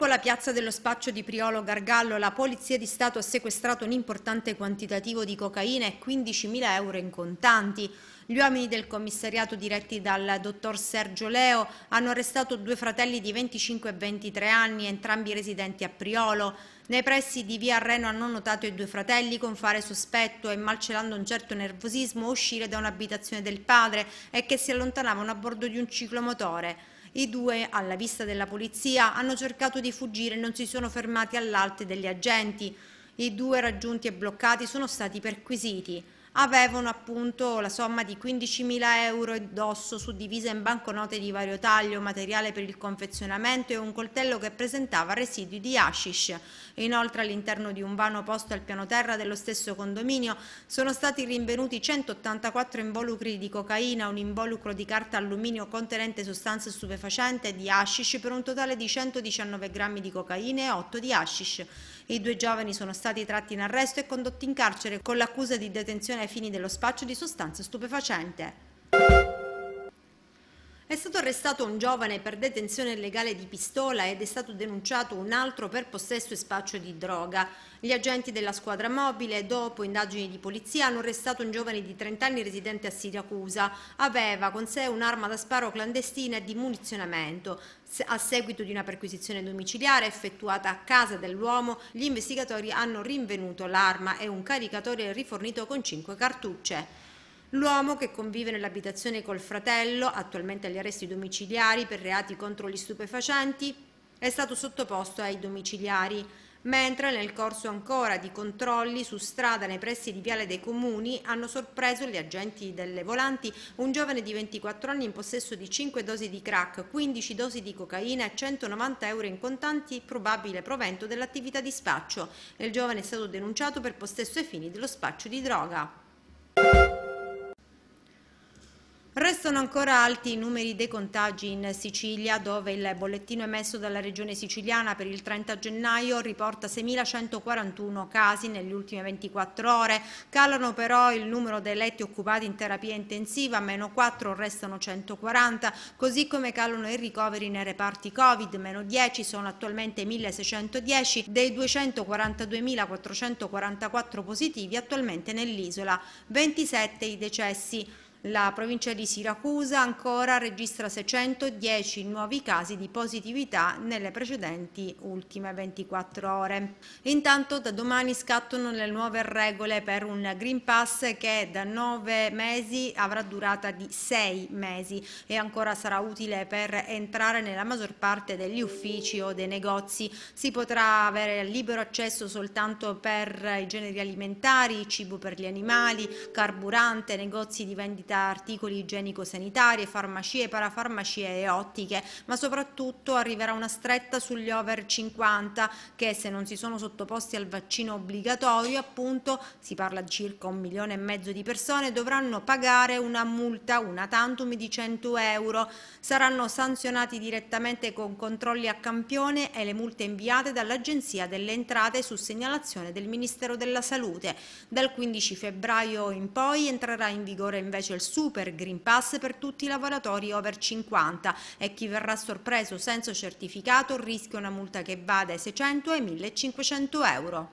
Dopo la piazza dello spaccio di Priolo Gargallo la Polizia di Stato ha sequestrato un importante quantitativo di cocaina e 15.000 euro in contanti. Gli uomini del commissariato diretti dal dottor Sergio Leo hanno arrestato due fratelli di 25 e 23 anni, entrambi residenti a Priolo. Nei pressi di via Reno hanno notato i due fratelli con fare sospetto e malcelando un certo nervosismo uscire da un'abitazione del padre e che si allontanavano a bordo di un ciclomotore. I due, alla vista della polizia, hanno cercato di fuggire e non si sono fermati all'alte degli agenti. I due raggiunti e bloccati sono stati perquisiti avevano appunto la somma di 15.000 euro d'osso suddivisa in banconote di vario taglio, materiale per il confezionamento e un coltello che presentava residui di hashish. Inoltre all'interno di un vano posto al piano terra dello stesso condominio sono stati rinvenuti 184 involucri di cocaina, un involucro di carta alluminio contenente sostanze stupefacenti di hashish per un totale di 119 grammi di cocaina e 8 di hashish. I due giovani sono stati tratti in arresto e condotti in carcere con l'accusa di detenzione ai fini dello spaccio di sostanze stupefacente. È stato arrestato un giovane per detenzione illegale di pistola ed è stato denunciato un altro per possesso e spaccio di droga. Gli agenti della squadra mobile, dopo indagini di polizia, hanno arrestato un giovane di 30 anni residente a Siracusa. Aveva con sé un'arma da sparo clandestina e di munizionamento. A seguito di una perquisizione domiciliare effettuata a casa dell'uomo, gli investigatori hanno rinvenuto l'arma e un caricatore rifornito con 5 cartucce. L'uomo che convive nell'abitazione col fratello, attualmente agli arresti domiciliari per reati contro gli stupefacenti, è stato sottoposto ai domiciliari, mentre nel corso ancora di controlli su strada nei pressi di Viale dei Comuni hanno sorpreso gli agenti delle volanti un giovane di 24 anni in possesso di 5 dosi di crack, 15 dosi di cocaina e 190 euro in contanti, probabile provento dell'attività di spaccio. Il giovane è stato denunciato per possesso ai fini dello spaccio di droga. Sono ancora alti i numeri dei contagi in Sicilia, dove il bollettino emesso dalla Regione Siciliana per il 30 gennaio riporta 6.141 casi nelle ultime 24 ore. Calano però il numero dei letti occupati in terapia intensiva, meno 4 restano 140, così come calano i ricoveri nei reparti Covid, meno 10 sono attualmente 1.610 dei 242.444 positivi attualmente nell'isola, 27 i decessi. La provincia di Siracusa ancora registra 610 nuovi casi di positività nelle precedenti ultime 24 ore. Intanto da domani scattano le nuove regole per un Green Pass che da 9 mesi avrà durata di 6 mesi e ancora sarà utile per entrare nella maggior parte degli uffici o dei negozi. Si potrà avere libero accesso soltanto per i generi alimentari, cibo per gli animali, carburante, negozi di vendita da articoli igienico-sanitari, farmacie, parafarmacie e ottiche, ma soprattutto arriverà una stretta sugli over 50 che se non si sono sottoposti al vaccino obbligatorio, appunto, si parla di circa un milione e mezzo di persone, dovranno pagare una multa, una tantum di 100 euro. Saranno sanzionati direttamente con controlli a campione e le multe inviate dall'Agenzia delle Entrate su segnalazione del Ministero della Salute. Dal 15 febbraio in poi entrerà in vigore invece il del Super Green Pass per tutti i lavoratori over 50 e chi verrà sorpreso senza certificato rischia una multa che va dai 600 ai 1500 euro.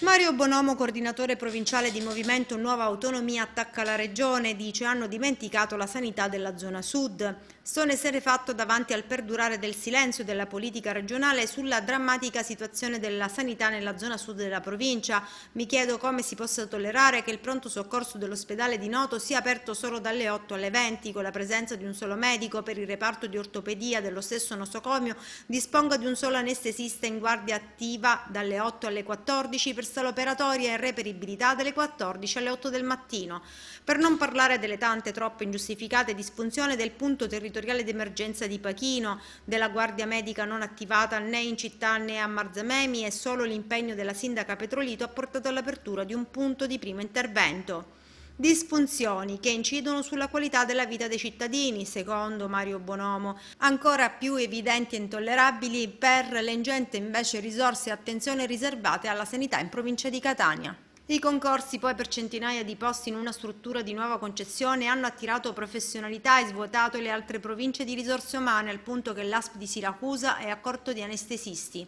Mario Bonomo, coordinatore provinciale di Movimento Nuova Autonomia, attacca la Regione, dice hanno dimenticato la sanità della zona sud sono esterrefatto davanti al perdurare del silenzio della politica regionale sulla drammatica situazione della sanità nella zona sud della provincia. Mi chiedo come si possa tollerare che il pronto soccorso dell'ospedale di Noto sia aperto solo dalle 8 alle 20, con la presenza di un solo medico per il reparto di ortopedia dello stesso nosocomio, disponga di un solo anestesista in guardia attiva dalle 8 alle 14 per sala operatoria e reperibilità dalle 14 alle 8 del mattino. Per non parlare delle tante troppe ingiustificate disfunzioni del punto territoriale territoriale d'emergenza di Pachino, della guardia medica non attivata né in città né a Marzamemi e solo l'impegno della sindaca Petrolito ha portato all'apertura di un punto di primo intervento. Disfunzioni che incidono sulla qualità della vita dei cittadini, secondo Mario Bonomo, ancora più evidenti e intollerabili per le ingenti invece risorse e attenzione riservate alla sanità in provincia di Catania. I concorsi poi per centinaia di posti in una struttura di nuova concessione hanno attirato professionalità e svuotato le altre province di risorse umane al punto che l'ASP di Siracusa è a corto di anestesisti.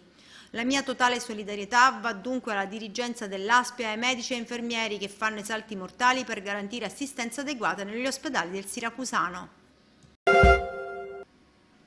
La mia totale solidarietà va dunque alla dirigenza dell'ASP e ai medici e infermieri che fanno i salti mortali per garantire assistenza adeguata negli ospedali del Siracusano.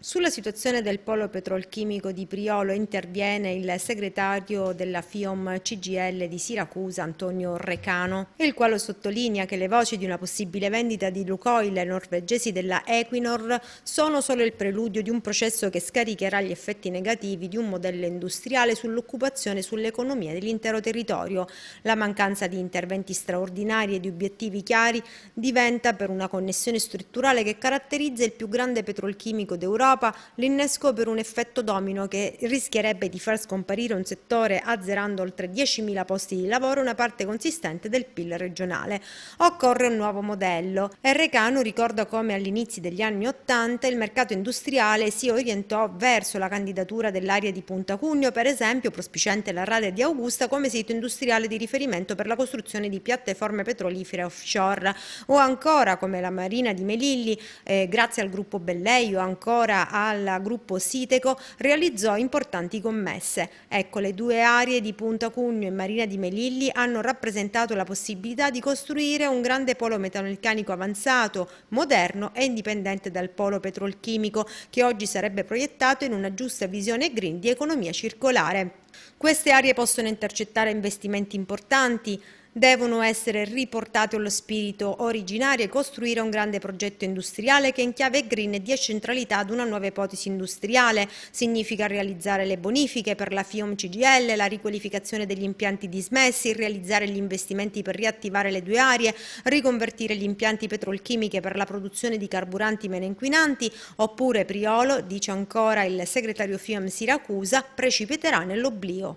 Sulla situazione del polo petrolchimico di Priolo interviene il segretario della FIOM CGL di Siracusa Antonio Recano, il quale sottolinea che le voci di una possibile vendita di Lucoil ai norvegesi della Equinor sono solo il preludio di un processo che scaricherà gli effetti negativi di un modello industriale sull'occupazione e sull'economia dell'intero territorio. La mancanza di interventi straordinari e di obiettivi chiari diventa per una connessione strutturale che caratterizza il più grande petrolchimico d'Europa Europa l'innesco per un effetto domino che rischierebbe di far scomparire un settore azzerando oltre 10.000 posti di lavoro e una parte consistente del PIL regionale. Occorre un nuovo modello. Recano ricorda come all'inizio degli anni 80 il mercato industriale si orientò verso la candidatura dell'area di Punta Cugno, per esempio prospiciente la rada di Augusta come sito industriale di riferimento per la costruzione di piattaforme petrolifere offshore o ancora come la marina di Melilli eh, grazie al gruppo Belleio ancora Marghera al gruppo Siteco realizzò importanti commesse. Ecco, le due aree di Punta Cugno e Marina di Melilli hanno rappresentato la possibilità di costruire un grande polo metalmeccanico avanzato, moderno e indipendente dal polo petrolchimico, che oggi sarebbe proiettato in una giusta visione green di economia circolare. Queste aree possono intercettare investimenti importanti, devono essere riportati allo spirito originario e costruire un grande progetto industriale che in chiave green dia centralità ad una nuova ipotesi industriale. Significa realizzare le bonifiche per la FIOM CGL, la riqualificazione degli impianti dismessi, realizzare gli investimenti per riattivare le due aree, riconvertire gli impianti petrolchimiche per la produzione di carburanti meno inquinanti, oppure Priolo, dice ancora il segretario FIOM Siracusa, precipiterà nell'oblio.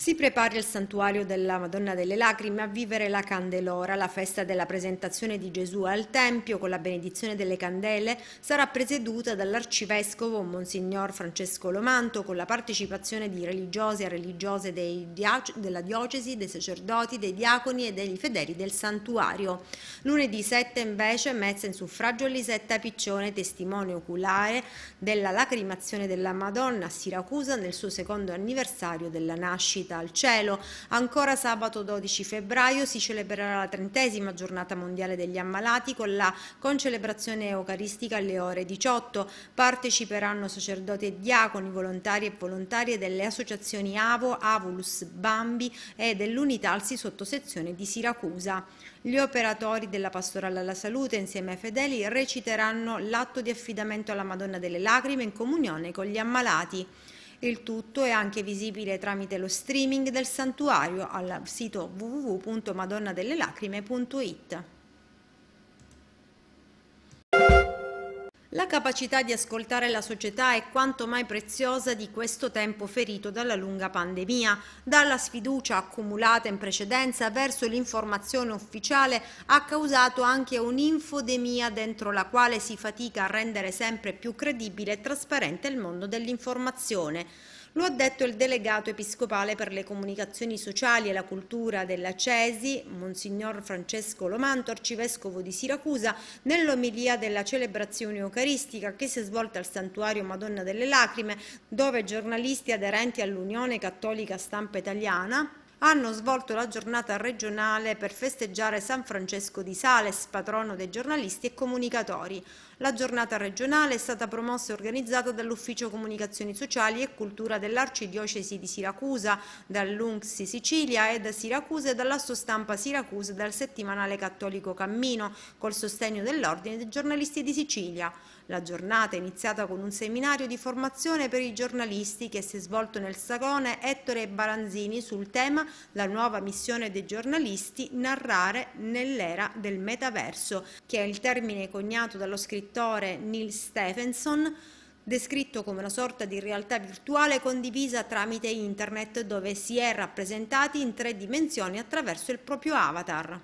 Si prepari il santuario della Madonna delle Lacrime a vivere la Candelora, la festa della presentazione di Gesù al Tempio con la benedizione delle candele sarà presieduta dall'arcivescovo Monsignor Francesco Lomanto con la partecipazione di religiosi e religiose della diocesi, dei sacerdoti, dei diaconi e dei fedeli del santuario. Lunedì 7 invece messa in suffragio Lisetta Piccione, testimone oculare della lacrimazione della Madonna a Siracusa nel suo secondo anniversario della nascita uscita al cielo. Ancora sabato 12 febbraio si celebrerà la trentesima giornata mondiale degli ammalati con la concelebrazione eucaristica alle ore 18. Parteciperanno sacerdoti e diaconi, volontari e volontarie delle associazioni AVO, Avulus, Bambi e dell'Unitalsi sottosezione di Siracusa. Gli operatori della pastorale alla salute insieme ai fedeli reciteranno l'atto di affidamento alla Madonna delle Lacrime in comunione con gli ammalati. Il tutto è anche visibile tramite lo streaming del santuario al sito www.madonnadelle lacrime.it. La capacità di ascoltare la società è quanto mai preziosa di questo tempo ferito dalla lunga pandemia, dalla sfiducia accumulata in precedenza verso l'informazione ufficiale ha causato anche un'infodemia dentro la quale si fatica a rendere sempre più credibile e trasparente il mondo dell'informazione. Lo ha detto il delegato episcopale per le comunicazioni sociali e la cultura della CESI, Monsignor Francesco Lomanto, arcivescovo di Siracusa, nell'omilia della celebrazione eucaristica che si è svolta al santuario Madonna delle Lacrime, dove giornalisti aderenti all'Unione Cattolica Stampa Italiana hanno svolto la giornata regionale per festeggiare San Francesco di Sales, patrono dei giornalisti e comunicatori. La giornata regionale è stata promossa e organizzata dall'Ufficio Comunicazioni Sociali e Cultura dell'Arcidiocesi di Siracusa, dall'UNCS Sicilia e da Siracusa e Stampa Siracusa e dal settimanale cattolico Cammino, col sostegno dell'Ordine dei giornalisti di Sicilia. La giornata è iniziata con un seminario di formazione per i giornalisti che si è svolto nel Sagone Ettore Baranzini sul tema la nuova missione dei giornalisti, narrare nell'era del metaverso, che è il termine coniato dallo scrittore Neil Stephenson, descritto come una sorta di realtà virtuale condivisa tramite internet dove si è rappresentati in tre dimensioni attraverso il proprio avatar.